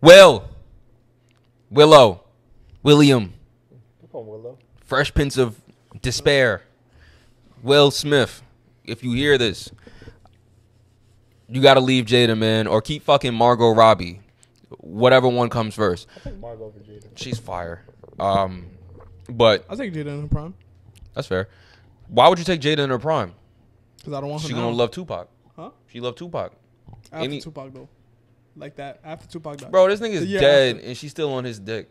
Will. Willow. William. Willow. Fresh Prince of Despair. Will Smith. If you hear this, you gotta leave Jada, man, or keep fucking Margot Robbie. Whatever one comes first. Margot Jada. She's fire. Um, but I take Jada in her prime that's fair. Why would you take Jada in her prime? Because I don't want her. She gonna love Tupac. Huh? She loved Tupac. After Any, Tupac though, like that. After Tupac died. Bro, this nigga's yeah, dead after. and she's still on his dick.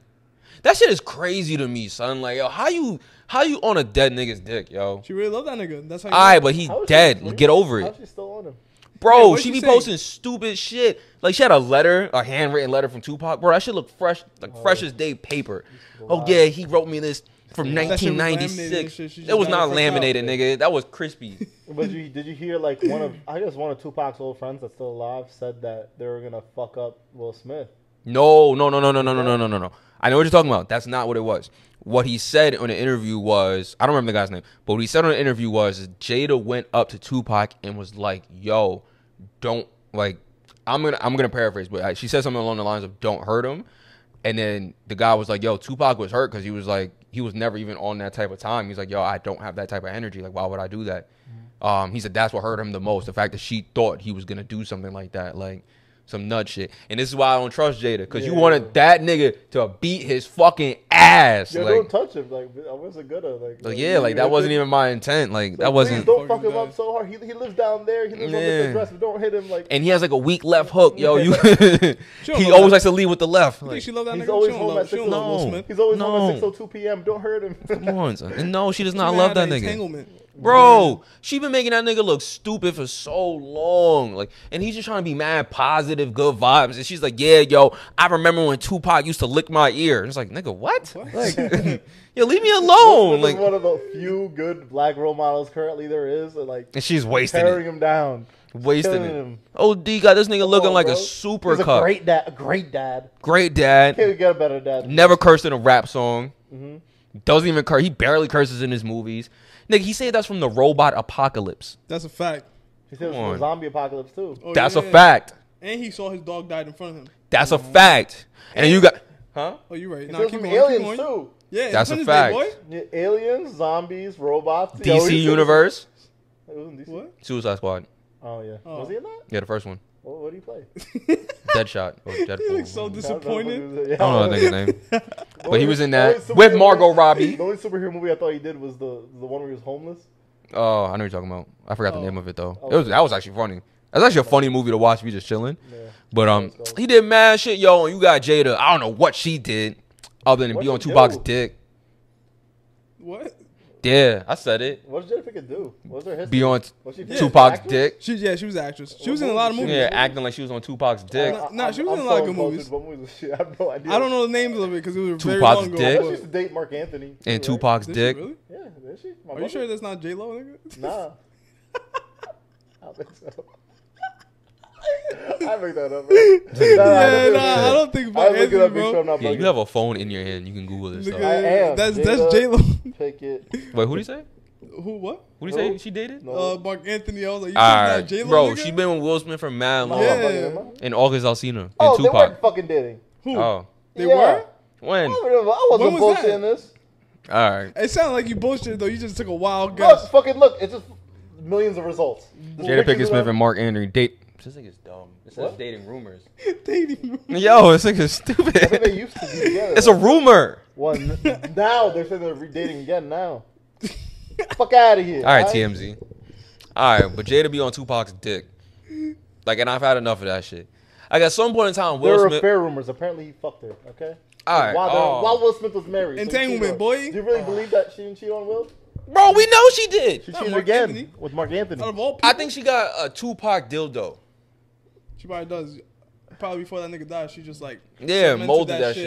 That shit is crazy to me, son. Like, yo, how you how you on a dead nigga's dick, yo? She really loved that nigga. That's how. All right, but he dead. She, Get over it. How's she still on him? Bro, hey, she be posting stupid shit. Like she had a letter, a handwritten letter from Tupac. Bro, that shit look fresh, like oh, day paper. Oh yeah, he wrote me this from yeah. 1996. It was not laminated, out, nigga. That was crispy. But you, did you hear like one of I guess one of Tupac's old friends that's still alive said that they were gonna fuck up Will Smith. No, no, no, no, no, no, no, no, no, no, no. I know what you're talking about. That's not what it was. What he said on the interview was I don't remember the guy's name, but what he said on the interview was Jada went up to Tupac and was like, "Yo, don't like." I'm gonna I'm gonna paraphrase, but she said something along the lines of "Don't hurt him," and then the guy was like, "Yo, Tupac was hurt because he was like he was never even on that type of time. He's like, yo, I don't have that type of energy. Like, why would I do that? Mm-hmm. Um, he said that's what hurt him the most. The fact that she thought he was gonna do something like that, like some nut shit. And this is why I don't trust Jada, because yeah. you wanted that nigga to beat his fucking ass. Yo, like, don't touch him. Like I wasn't gonna. Like, like yeah, like that wasn't even my intent. Like so that wasn't. Don't fuck him up so hard. He, he lives down there. He lives yeah. on this address. Don't hit him. Like and he has like a weak left hook. Yo, you. he always likes to leave with the left. Like, she love that he's nigga? always home at six. No, he's always home at six o oh two p.m. Don't hurt him. Come on, son. no, she does not love that nigga. Bro, she been making that nigga look stupid for so long. Like, and he's just trying to be mad positive, good vibes. And she's like, Yeah, yo, I remember when Tupac used to lick my ear. And it's like, nigga, what? what? Like yo, leave me alone. like one of the few good black role models currently there is. And like And she's wasting tearing it. him down. Wasting it. Oh, D got this nigga looking on, like bro. a super he's cup. A great dad great dad. Great dad. Can't we get a better dad. Never cursed in a rap song. Mm-hmm. Doesn't even curse. He barely curses in his movies. Nigga, he saved us from the robot apocalypse. That's a fact. He said it was zombie apocalypse too. Oh, That's yeah. a fact. And he saw his dog died in front of him. That's a mm-hmm. fact. And, and you got huh? Oh, you right. It nah, keep aliens keep too. Yeah, that's a fact. Day, aliens, zombies, robots. DC Universe. It was not DC. What? Suicide Squad. Oh yeah. Oh. Was he in that? Yeah, the first one. what do you play? Deadshot. Or oh, Deadpool. He looks so disappointed. I don't know that name. but he was in that with Margot Robbie. The only superhero movie I thought he did was the the one where he was homeless. Oh, I know you're talking about. I forgot the name oh. of it though. It was that was actually funny. That's actually a funny movie to watch. We just chilling. But um, he did mad shit, yo. And you got Jada. I don't know what she did, other than be on Tupac's dick. What? Yeah, I said it. What did Jennifer do? What was her history? Be on What she Tupac's Actress? dick. She yeah, she was an actress. She was in a lot of movies. Yeah, acting like she was on Tupac's dick. No, Nah, she was I'm in a lot of good movies. What movies was she? I have no idea. I don't know the names of it because it was very long ago. dick. She used to date Mark Anthony. too, And Tupac's Did she dick. really? Yeah, is she? My Are you sure that's not J Lo? Nah. I don't think so. I make that up. Right? Nah, nah, I don't think looking for Anthony, up bro. Sure yeah, you have a phone in your hand. You can Google this. Stuff. I am. That's J-Lo. that's J Lo. Pickett. Wait, who do you say? Who what? Who do you say she dated? Uh, no. Uh, Mark Anthony. I was like, you All right, J-Lo bro. Nigga? She been with Will Smith for mad long. Yeah. In August Alcina and oh, Tupac. they weren't fucking dating. Who? Oh, they yeah. were. When? I, I wasn't was bullshitting this. All right. It sounded like you bullshit though. You just took a wild guess. Look, fucking look. It's just millions of results. Jada Pickett Smith and Mark Anthony date this nigga's dumb. It says What? dating rumors. Dating. Yo, this nigga's I think they stupid. used to be together. It's a rumor. Well, n- now they're saying they're redating again now. Fuck out of here. All right, TMZ. All right, but Jada be on Tupac's dick. Like, and I've had enough of that shit. Like at some point in time, Will There were fair rumors. Apparently, he fucked her. Okay. All right, While, oh. while Will Smith was married. Entanglement, boy. Do you really believe that she didn't cheat on Will? Bro, we know she did. She cheated again Anthony. with Mark Anthony. Out of all people, I think she got a Tupac dildo. She probably does. Probably before that nigga died, she just like yeah molded that, that shit.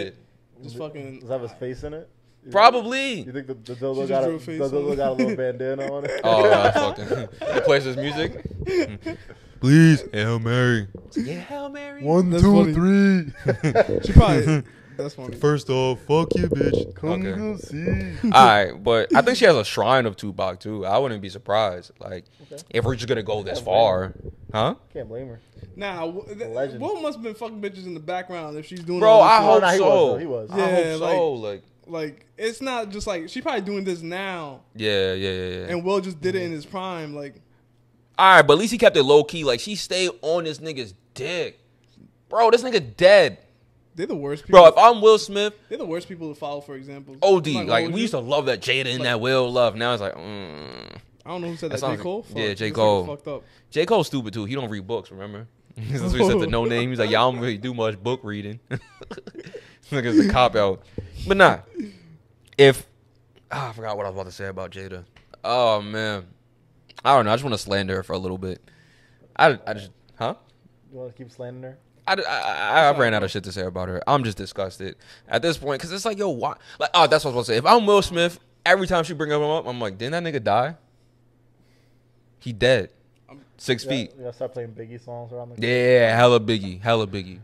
shit. Just fucking. Does that have his face in it? You Probably. Think, you think the, the dildo, got a, a dildo got a little bandana on it? Oh, uh, fucking. It plays his music. Please, Hail Mary. Yeah, Hail Mary. One, that's two, funny. three. she probably. That's funny. First off, fuck you, bitch. Come okay. see. All right, but I think she has a shrine of Tupac too. I wouldn't be surprised. Like, okay. if we're just gonna go this far, Huh? Can't blame her. Nah, Will must have been fucking bitches in the background if she's doing. Bro, I hope so. he was. Yeah, I hope like, so. Like, like it's not just like she probably doing this now. Yeah, yeah, yeah. yeah. And Will just did it in his prime. Like, all right, but at least he kept it low key. Like she stayed on this nigga's dick, bro. This nigga dead. They're the worst people. Bro, if I'm Will Smith. They're the worst people to follow, for example. OD. Like, like we used to love that Jada and like, that Will love. Now it's like, mm. I don't know who said that. that J. Cole? Yeah, J. Cole. Fucked up. J. Cole's stupid too. He don't read books, remember? That's what he said the no name. He's like, you I don't really do much book reading. it's a cop out. But nah. If oh, I forgot what I was about to say about Jada. Oh man. I don't know. I just want to slander her for a little bit. I, I just huh? You want to keep slandering her? I, I, I, ran out of shit to say about her. I'm just disgusted at this point because it's like, yo, why? Like, oh, that's what I was going to say. If I'm Will Smith, every time she bring up him up, I'm like, didn't that nigga die? He dead. Six feet. Yeah, start playing Biggie songs around the. Yeah, hella Biggie, hella Biggie.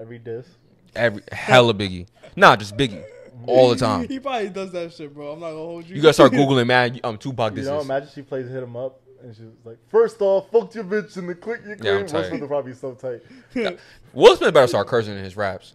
Every disc. Every hella Biggie. Nah, just Biggie. All the time. He probably does that shit, bro. I'm not gonna hold you. You gotta start googling, man. Um, Tupac. You This know, is. imagine she plays hit him Up" and she's like, first off, fucked your bitch and the click you Yeah, I'm claim." Will Smith probably so tight. Will Smith better start cursing in his raps.